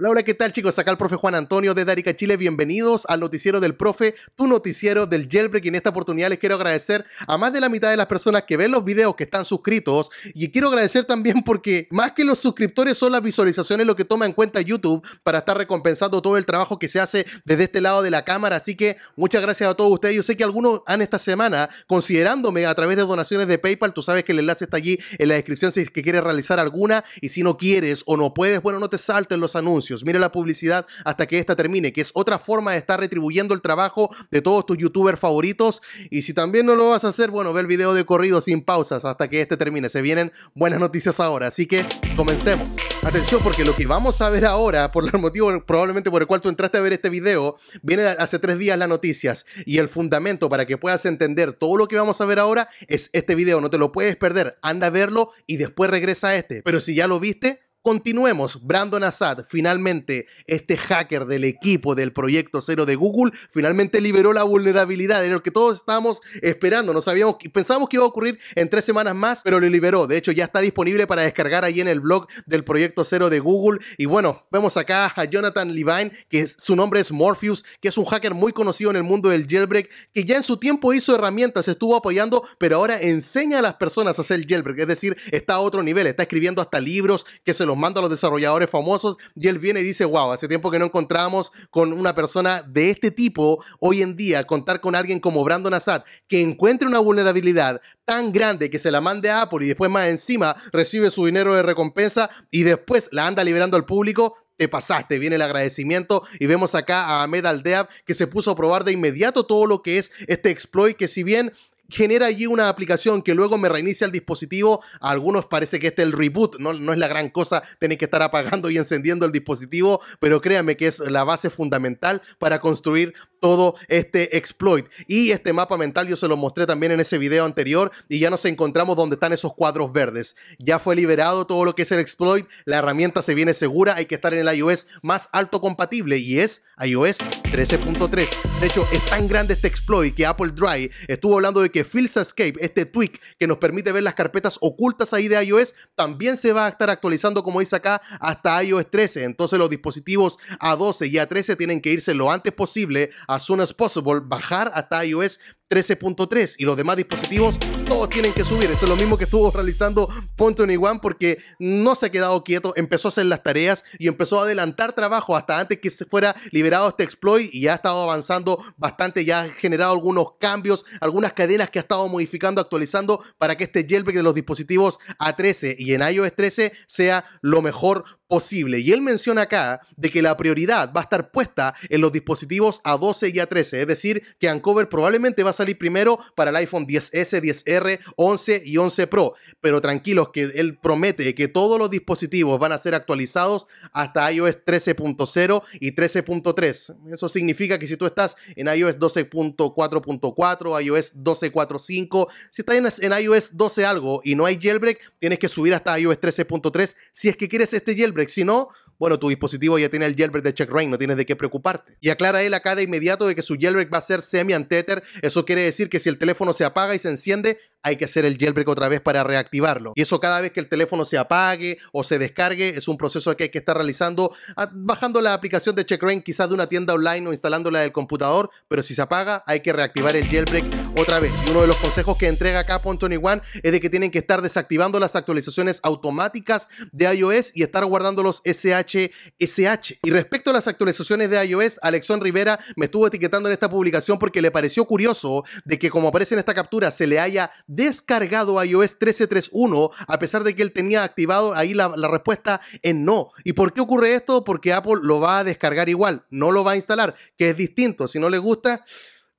Hola, hola, ¿qué tal chicos? Acá el profe Juan Antonio de Darica Chile. Bienvenidos al noticiero del profe, tu noticiero del Jailbreak. Y en esta oportunidad les quiero agradecer a más de la mitad de las personas que ven los videos, que están suscritos. Y quiero agradecer también porque más que los suscriptores son las visualizaciones lo que toma en cuenta YouTube para estar recompensando todo el trabajo que se hace desde este lado de la cámara. Así que muchas gracias a todos ustedes. Yo sé que algunos han esta semana considerándome a través de donaciones de PayPal. Tú sabes que el enlace está allí en la descripción si es que quieres realizar alguna. Y si no quieres o no puedes, bueno, no te salten los anuncios mire la publicidad hasta que esta termine, que es otra forma de estar retribuyendo el trabajo de todos tus youtubers favoritos. Y si también no lo vas a hacer, bueno, ve el video de corrido sin pausas hasta que este termine. Se vienen buenas noticias ahora, así que comencemos. Atención, porque lo que vamos a ver ahora, por el motivo probablemente por el cual tú entraste a ver este video, viene hace tres días las noticias y el fundamento para que puedas entender todo lo que vamos a ver ahora es este video. No te lo puedes perder. Anda a verlo y después regresa a este. Pero si ya lo viste, Continuemos, Brandon Assad, finalmente este hacker del equipo del proyecto cero de Google, finalmente liberó la vulnerabilidad, en lo que todos estábamos esperando, no sabíamos, pensábamos que iba a ocurrir en tres semanas más, pero lo liberó, de hecho ya está disponible para descargar ahí en el blog del proyecto cero de Google, y bueno, vemos acá a Jonathan Levine, que su nombre es Morpheus, que es un hacker muy conocido en el mundo del jailbreak, que ya en su tiempo hizo herramientas, estuvo apoyando, pero ahora enseña a las personas a hacer jailbreak, es decir, está a otro nivel, está escribiendo hasta libros que se los manda a los desarrolladores famosos y él viene y dice, wow, hace tiempo que no encontramos con una persona de este tipo hoy en día, contar con alguien como Brandon Assad, que encuentre una vulnerabilidad tan grande que se la mande a Apple y después más encima recibe su dinero de recompensa y después la anda liberando al público, te pasaste. Viene el agradecimiento y vemos acá a Ahmed Aldeab que se puso a probar de inmediato todo lo que es este exploit que si bien genera allí una aplicación que luego me reinicia el dispositivo. A algunos parece que este es el reboot, no, no es la gran cosa tener que estar apagando y encendiendo el dispositivo, pero créanme que es la base fundamental para construir todo este exploit. Y este mapa mental yo se lo mostré también en ese video anterior y ya nos encontramos donde están esos cuadros verdes. Ya fue liberado todo lo que es el exploit, la herramienta se viene segura, hay que estar en el iOS más alto compatible y es iOS 13.3. De hecho, es tan grande este exploit que Apple Drive estuvo hablando de que fils Escape, este tweak que nos permite ver las carpetas ocultas ahí de iOS, también se va a estar actualizando, como dice acá, hasta iOS 13. Entonces los dispositivos A12 y A13 tienen que irse lo antes posible, as soon as possible, bajar hasta iOS 13.3 y los demás dispositivos todos tienen que subir. Eso es lo mismo que estuvo realizando punto One porque no se ha quedado quieto, empezó a hacer las tareas y empezó a adelantar trabajo hasta antes que se fuera liberado este exploit y ha estado avanzando bastante, ya ha generado algunos cambios, algunas cadenas que ha estado modificando, actualizando para que este jailbreak de los dispositivos A13 y en iOS 13 sea lo mejor posible. Y él menciona acá de que la prioridad va a estar puesta en los dispositivos A12 y A13, es decir, que Ancover probablemente va a salir primero para el iPhone 10S, 10R, 11 y 11 Pro. Pero tranquilos que él promete que todos los dispositivos van a ser actualizados hasta iOS 13.0 y 13.3. Eso significa que si tú estás en iOS 12.4.4, iOS 12.4.5, si estás en iOS 12 algo y no hay jailbreak, tienes que subir hasta iOS 13.3 si es que quieres este jailbreak si no, bueno, tu dispositivo ya tiene el jailbreak de Check CheckRain, no tienes de qué preocuparte. Y aclara él acá de inmediato de que su jailbreak va a ser semi-antether. Eso quiere decir que si el teléfono se apaga y se enciende, hay que hacer el jailbreak otra vez para reactivarlo. Y eso cada vez que el teléfono se apague o se descargue, es un proceso que hay que estar realizando bajando la aplicación de Checkra1n, quizás de una tienda online o instalándola del computador, pero si se apaga hay que reactivar el jailbreak otra vez. Y uno de los consejos que entrega acá 21 es de que tienen que estar desactivando las actualizaciones automáticas de iOS y estar guardando los SHSH. Y respecto a las actualizaciones de iOS, Alexón Rivera me estuvo etiquetando en esta publicación porque le pareció curioso de que como aparece en esta captura se le haya descargado iOS 13.3.1 a pesar de que él tenía activado ahí la, respuesta en no. ¿Y por qué ocurre esto? Porque Apple lo va a descargar igual, no lo va a instalar, que es distinto. Si no le gusta...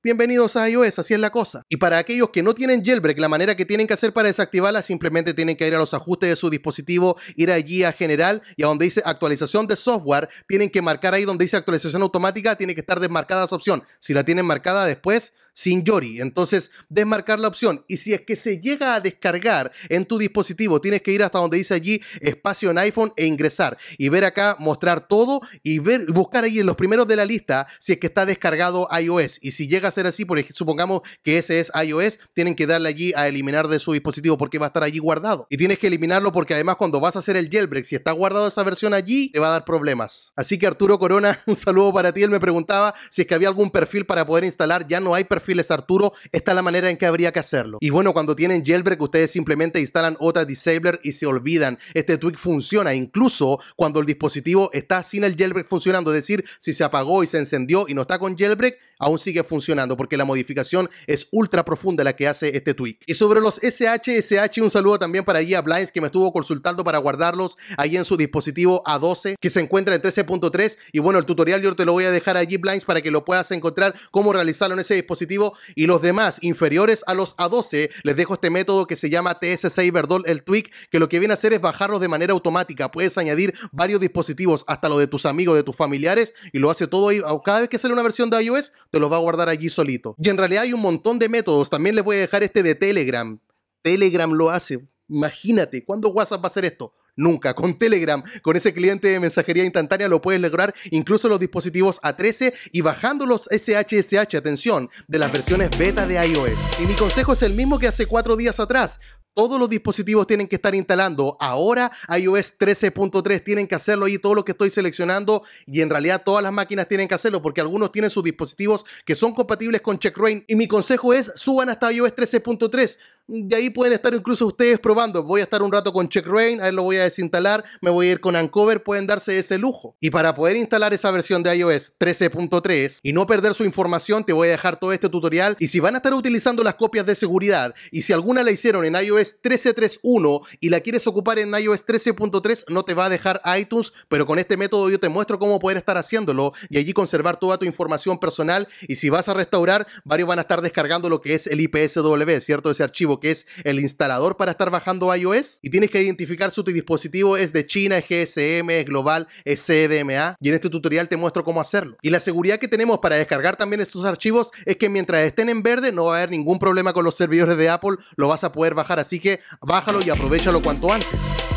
Bienvenidos a iOS, así es la cosa. Y para aquellos que no tienen jailbreak, la manera que tienen que hacer para desactivarla simplemente tienen que ir a los ajustes de su dispositivo, ir allí a general y a donde dice actualización de software, tienen que marcar ahí donde dice actualización automática, tiene que estar desmarcada esa opción. Si la tienen marcada después, sin Yori. Entonces, desmarcar la opción. Y si es que se llega a descargar en tu dispositivo, tienes que ir hasta donde dice allí espacio en iPhone e ingresar. Y ver acá, mostrar todo y ver, buscar ahí en los primeros de la lista si es que está descargado iOS. Y si llega a ser así, por ejemplo, supongamos que ese es iOS, tienen que darle allí a eliminar de su dispositivo porque va a estar allí guardado. Y tienes que eliminarlo porque además cuando vas a hacer el jailbreak, si está guardado esa versión allí, te va a dar problemas. Así que Arturo Corona, un saludo para ti. Él me preguntaba si es que había algún perfil para poder instalar. Ya no hay perfil Files Arturo, esta es la manera en que habría que hacerlo. Y bueno, cuando tienen jailbreak, ustedes simplemente instalan otra disabler y se olvidan. Este tweak funciona incluso cuando el dispositivo está sin el jailbreak funcionando, es decir, si se apagó y se encendió y no está con jailbreak, aún sigue funcionando porque la modificación es ultra profunda la que hace este tweak. Y sobre los SHSH, un saludo también para Gia Blinds que me estuvo consultando para guardarlos ahí en su dispositivo A12 que se encuentra en 13.3 y bueno, el tutorial yo te lo voy a dejar allí Blinds para que lo puedas encontrar cómo realizarlo en ese dispositivo y los demás inferiores a los A12 les dejo este método que se llama TS6 Verdol el tweak que lo que viene a hacer es bajarlos de manera automática, puedes añadir varios dispositivos hasta lo de tus amigos, de tus familiares y lo hace todo cada vez que sale una versión de iOS te los va a guardar allí solito. Y en realidad hay un montón de métodos. También les voy a dejar este de Telegram. Telegram lo hace. Imagínate, ¿cuándo WhatsApp va a hacer esto? Nunca. Con Telegram, con ese cliente de mensajería instantánea, lo puedes lograr incluso los dispositivos A13 y bajando los SHSH, atención, de las versiones beta de iOS. Y mi consejo es el mismo que hace cuatro días atrás todos los dispositivos tienen que estar instalando. Ahora iOS 13.3 tienen que hacerlo y todo lo que estoy seleccionando y en realidad todas las máquinas tienen que hacerlo porque algunos tienen sus dispositivos que son compatibles con CheckRain y mi consejo es suban hasta iOS 13.3 de ahí pueden estar incluso ustedes probando. Voy a estar un rato con Check Rain, ahí lo voy a desinstalar, me voy a ir con Ancover pueden darse ese lujo. Y para poder instalar esa versión de iOS 13.3 y no perder su información, te voy a dejar todo este tutorial. Y si van a estar utilizando las copias de seguridad y si alguna la hicieron en iOS 13.3.1 y la quieres ocupar en iOS 13.3, no te va a dejar iTunes, pero con este método yo te muestro cómo poder estar haciéndolo y allí conservar toda tu información personal. Y si vas a restaurar, varios van a estar descargando lo que es el IPSW, ¿cierto? Ese archivo que es el instalador para estar bajando iOS y tienes que identificar si tu dispositivo es de China, es GSM, es global, es CDMA y en este tutorial te muestro cómo hacerlo. Y la seguridad que tenemos para descargar también estos archivos es que mientras estén en verde no va a haber ningún problema con los servidores de Apple, lo vas a poder bajar, así que bájalo y aprovechalo cuanto antes.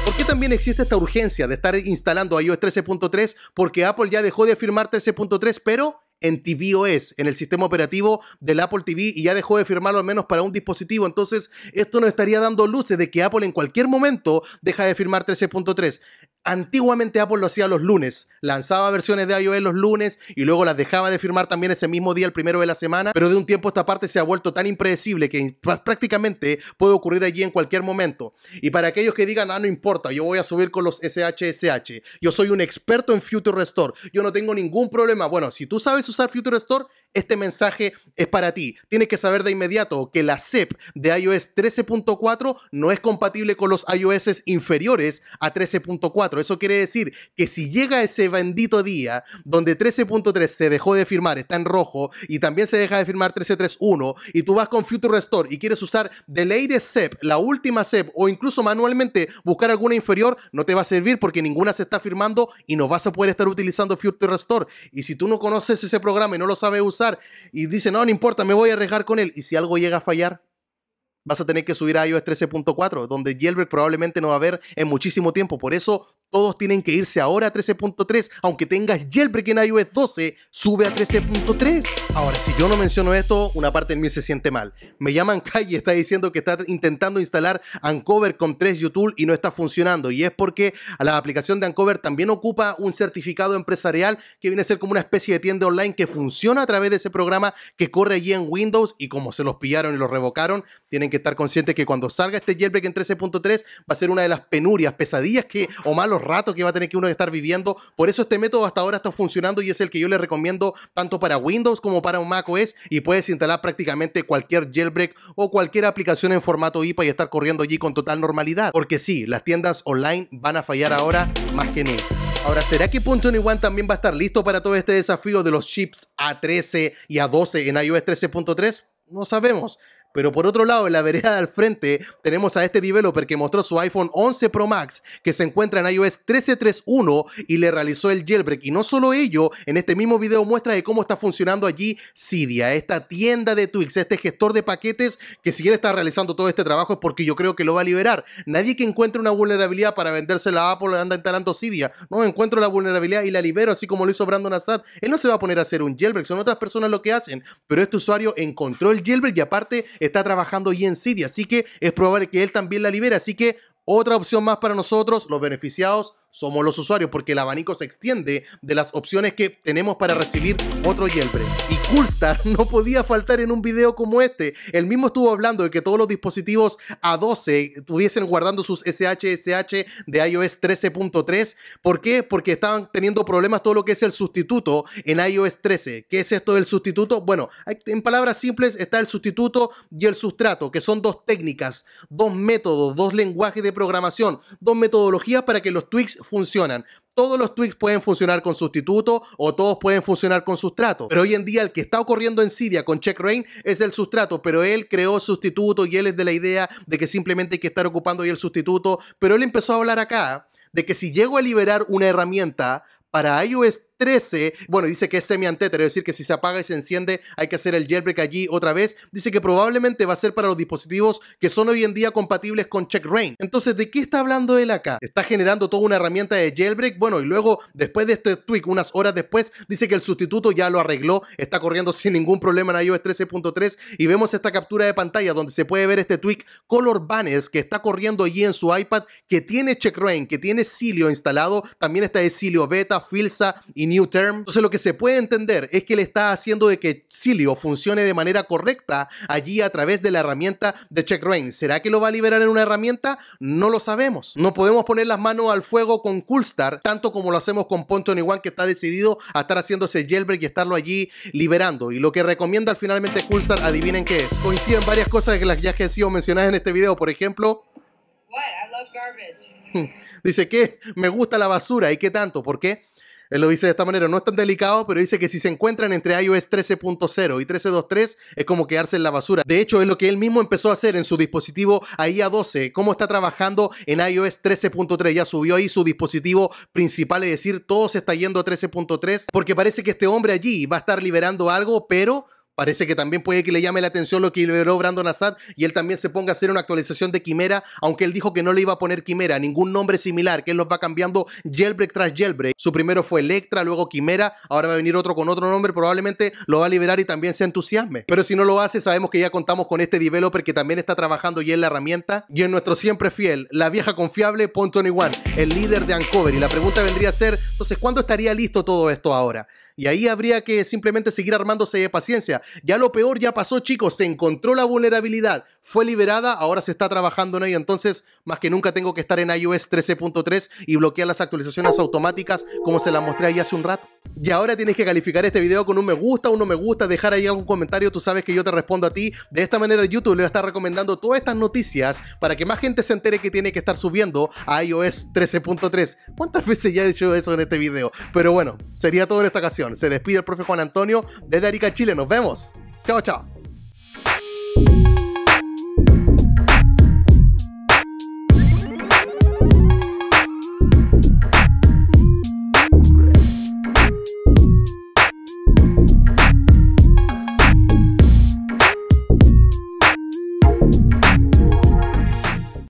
¿Por qué también existe esta urgencia de estar instalando iOS 13.3? Porque Apple ya dejó de firmar 13.3, pero en tvOS, en el sistema operativo del Apple TV, y ya dejó de firmarlo al menos para un dispositivo. Entonces, esto nos estaría dando luces de que Apple en cualquier momento deja de firmar 13.3. Antiguamente Apple lo hacía los lunes, lanzaba versiones de iOS los lunes y luego las dejaba de firmar también ese mismo día, el primero de la semana, pero de un tiempo esta parte se ha vuelto tan impredecible que prácticamente puede ocurrir allí en cualquier momento. Y para aquellos que digan, ah, no importa, yo voy a subir con los SHSH, yo soy un experto en Future Restore, yo no tengo ningún problema. Bueno, si tú sabes usar Future Restore, este mensaje es para ti. Tienes que saber de inmediato que la SEP de iOS 13.4 no es compatible con los iOS inferiores a 13.4. Eso quiere decir que si llega ese bendito día donde 13.3 se dejó de firmar, está en rojo, y también se deja de firmar 13.3.1, y tú vas con Future Restore y quieres usar Delayed SEP, la última SEP o incluso manualmente buscar alguna inferior, no te va a servir porque ninguna se está firmando y no vas a poder estar utilizando Future Restore. Y si tú no conoces ese programa y no lo sabes usar, y dice, no, no importa, me voy a arriesgar con él. Y si algo llega a fallar, vas a tener que subir a iOS 13.4, donde jailbreak probablemente no va a haber en muchísimo tiempo. Por eso todos tienen que irse ahora a 13.3, aunque tengas jailbreak en iOS 12, sube a 13.3. Ahora, si yo no menciono esto, una parte de mí se siente mal. Me llaman Kai y está diciendo que está intentando instalar Uncover con 3 YouTube y no está funcionando. Y es porque la aplicación de Uncover también ocupa un certificado empresarial que viene a ser como una especie de tienda online que funciona a través de ese programa que corre allí en Windows y como se los pillaron y los revocaron, tienen que estar conscientes que cuando salga este jailbreak en 13.3 va a ser una de las penurias, pesadillas que o malos rato que va a tener que uno estar viviendo. Por eso este método hasta ahora está funcionando y es el que yo le recomiendo tanto para Windows como para un Mac OS y puedes instalar prácticamente cualquier jailbreak o cualquier aplicación en formato IPA y estar corriendo allí con total normalidad. Porque sí, las tiendas online van a fallar ahora más que nunca. Ahora, ¿será que punto one también va a estar listo para todo este desafío de los chips A13 y A12 en iOS 13.3? No sabemos, pero por otro lado, en la vereda al frente tenemos a este developer que mostró su iPhone 11 Pro Max que se encuentra en iOS 13.3.1 y le realizó el jailbreak. Y no solo ello, en este mismo video muestra de cómo está funcionando allí Cydia, esta tienda de Twix, este gestor de paquetes que si está realizando todo este trabajo es porque yo creo que lo va a liberar. Nadie que encuentre una vulnerabilidad para venderse la Apple anda instalando Cydia. No, encuentro la vulnerabilidad y la libero así como lo hizo Brandon Assad. Él no se va a poner a hacer un jailbreak, son otras personas lo que hacen, pero este usuario encontró el jailbreak y aparte está trabajando y en City, así que es probable que él también la libere, así que otra opción más para nosotros, los beneficiados somos los usuarios, porque el abanico se extiende de las opciones que tenemos para recibir otro jailbreak. Y Coolstar no podía faltar en un video como este. El mismo estuvo hablando de que todos los dispositivos A12 estuviesen guardando sus SHSH de iOS 13.3. ¿Por qué? Porque estaban teniendo problemas todo lo que es el sustituto en iOS 13. ¿Qué es esto del sustituto? Bueno, en palabras simples está el sustituto y el sustrato, que son dos técnicas, dos métodos, dos lenguajes de programación, dos metodologías para que los tweaks funcionan. Todos los tweets pueden funcionar con sustituto o todos pueden funcionar con sustrato. Pero hoy en día el que está ocurriendo en Siria con Check Rain es el sustrato, pero él creó sustituto y él es de la idea de que simplemente hay que estar ocupando ahí el sustituto. Pero él empezó a hablar acá de que si llego a liberar una herramienta para iOS 13, bueno, dice que es semi-antétero, es decir, que si se apaga y se enciende hay que hacer el jailbreak allí otra vez. Dice que probablemente va a ser para los dispositivos que son hoy en día compatibles con Check Rain. Entonces, ¿de qué está hablando él acá? ¿Está generando toda una herramienta de jailbreak? Bueno, y luego, después de este tweak, unas horas después, dice que el sustituto ya lo arregló, está corriendo sin ningún problema en iOS 13.3 y vemos esta captura de pantalla donde se puede ver este tweak Color Banners que está corriendo allí en su iPad, que tiene Check Rain, que tiene Silio instalado, también está de Cilio Beta, Filsa y New Term. Entonces lo que se puede entender es que le está haciendo de que Silio funcione de manera correcta allí a través de la herramienta de Check Rain. ¿Será que lo va a liberar en una herramienta? No lo sabemos. No podemos poner las manos al fuego con Coolstar, tanto como lo hacemos con Ponto One que está decidido a estar haciéndose jailbreak y estarlo allí liberando. Y lo que recomienda finalmente Coolstar, adivinen qué es. Coinciden varias cosas que las ya que han sido mencionadas en este video. Por ejemplo, dice que me gusta la basura. ¿Y qué tanto? ¿Por qué? Él lo dice de esta manera, no es tan delicado, pero dice que si se encuentran entre iOS 13.0 y 13.2.3 es como quedarse en la basura. De hecho, es lo que él mismo empezó a hacer en su dispositivo a 12, cómo está trabajando en iOS 13.3. Ya subió ahí su dispositivo principal, es decir, todo se está yendo a 13.3 porque parece que este hombre allí va a estar liberando algo, pero Parece que también puede que le llame la atención lo que liberó Brandon Assad y él también se ponga a hacer una actualización de Quimera, aunque él dijo que no le iba a poner Quimera, ningún nombre similar, que él los va cambiando jailbreak tras jailbreak. Su primero fue Electra, luego Quimera, ahora va a venir otro con otro nombre, probablemente lo va a liberar y también se entusiasme. Pero si no lo hace, sabemos que ya contamos con este developer que también está trabajando y en la herramienta y en nuestro siempre fiel, la vieja confiable Pon21, el líder de Ancover. Y la pregunta vendría a ser, entonces, ¿cuándo estaría listo todo esto ahora? Y ahí habría que simplemente seguir armándose de paciencia. Ya lo peor ya pasó, chicos. Se encontró la vulnerabilidad fue liberada, ahora se está trabajando en ella, entonces más que nunca tengo que estar en iOS 13.3 y bloquear las actualizaciones automáticas como se las mostré ahí hace un rato. Y ahora tienes que calificar este video con un me gusta, un no me gusta, dejar ahí algún comentario, tú sabes que yo te respondo a ti. De esta manera YouTube le va a estar recomendando todas estas noticias para que más gente se entere que tiene que estar subiendo a iOS 13.3. ¿Cuántas veces ya he hecho eso en este video? Pero bueno, sería todo en esta ocasión. Se despide el profe Juan Antonio desde Arica, Chile. Nos vemos. Chao, chao.